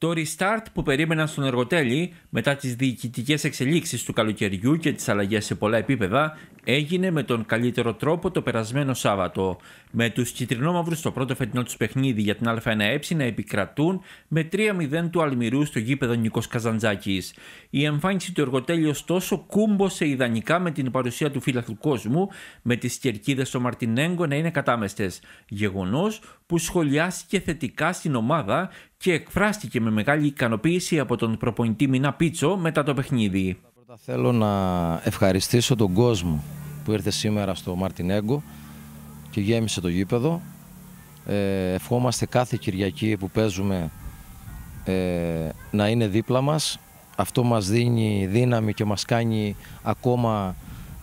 Το restart που περίμεναν στον εργοτέλη μετά τις διοικητικές εξελίξεις του καλοκαιριού και τις αλλαγές σε πολλά επίπεδα έγινε με τον καλύτερο τρόπο το περασμένο Σάββατο, με τους Κιτρινόμαυρου στο πρώτο φετινό τους παιχνίδι για την Α1Ε να επικρατούν με 3-0 του Αλμυρού στο γήπεδο Νίκος Καζαντζάκης. Η εμφάνιση του εργοτέλειου ωστόσο κούμποσε ιδανικά με την παρουσία του φύλαθλου κόσμου, με τις κερκίδες στο Μαρτινέγκο να είναι κατάμεστες. Γεγονός που σχολιάστηκε θετικά στην ομάδα και εκφράστηκε με μεγάλη ικανοποίηση από τον προπονητή Μινά Πίτσο μετά το παιχνίδι. Θέλω να ευχαριστήσω τον κόσμο που ήρθε σήμερα στο Μαρτινέγκο και γέμισε το γήπεδο. Ε, ευχόμαστε κάθε Κυριακή που παίζουμε ε, να είναι δίπλα μας. Αυτό μας δίνει δύναμη και μας κάνει ακόμα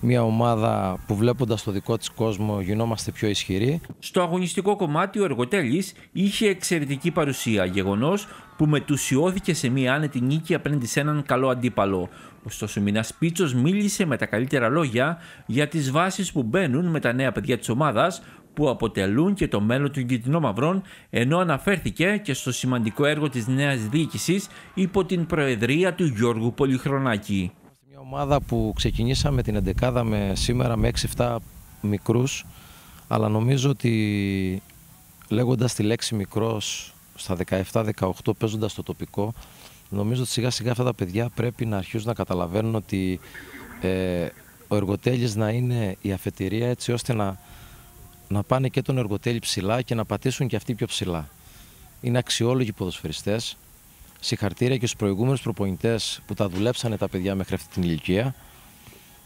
μια ομάδα που βλέποντας το δικό της κόσμο γινόμαστε πιο ισχυροί. Στο αγωνιστικό κομμάτι ο Εργοτέλης είχε εξαιρετική παρουσία, γεγονός που μετουσιώθηκε σε μια άνετη νίκη απέναντι σε έναν καλό αντίπαλο. Ωστόσο, ο Μινάς Πίτσος μίλησε με τα καλύτερα λόγια για τις βάσεις που μπαίνουν με τα νέα παιδιά της ομάδας που αποτελούν και το μέλλον του Κιτρινών Μαυρών, ενώ αναφέρθηκε και στο σημαντικό έργο της νέας διοίκησης υπό την προεδρία του Γιώργου Πολυχρονάκη ομάδα που ξεκινήσαμε την εντεκάδα με σήμερα με 6-7 μικρούς, αλλά νομίζω ότι λέγοντας τη λέξη μικρός στα 17-18 παίζοντας το τοπικό, νομίζω ότι σιγά σιγά αυτά τα παιδιά πρέπει να αρχίσουν να καταλαβαίνουν ότι ε, ο εργοτέλης να είναι η αφετηρία έτσι ώστε να, να πάνε και τον εργοτέλη ψηλά και να πατήσουν και αυτοί πιο ψηλά. Είναι αξιόλογοι ποδοσφαιριστές, συγχαρτήρια και στους προηγούμενους προπονητές που τα δουλέψανε τα παιδιά μέχρι αυτή την ηλικία.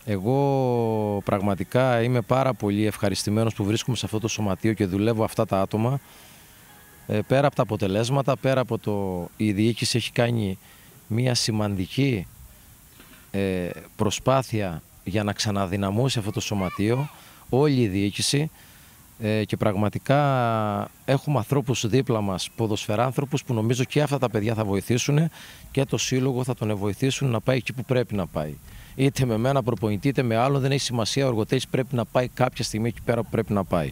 Εγώ πραγματικά είμαι πάρα πολύ ευχαριστημένος που βρίσκομαι σε αυτό το σωματείο και δουλεύω αυτά τα άτομα. Ε, πέρα από τα αποτελέσματα, πέρα από το... Η διοίκηση έχει κάνει μια σημαντική ε, προσπάθεια για να ξαναδυναμώσει αυτό το σωματείο, όλη η διοίκηση. Ε, και πραγματικά έχουμε ανθρώπους δίπλα μας, ποδοσφαιράνθρωπους που νομίζω και αυτά τα παιδιά θα βοηθήσουν και το σύλλογο θα τον βοηθήσουν να πάει εκεί που πρέπει να πάει. Είτε με μένα προπονητή είτε με άλλον δεν έχει σημασία, ο εργοτέλης πρέπει να πάει κάποια στιγμή εκεί πέρα που πρέπει να πάει.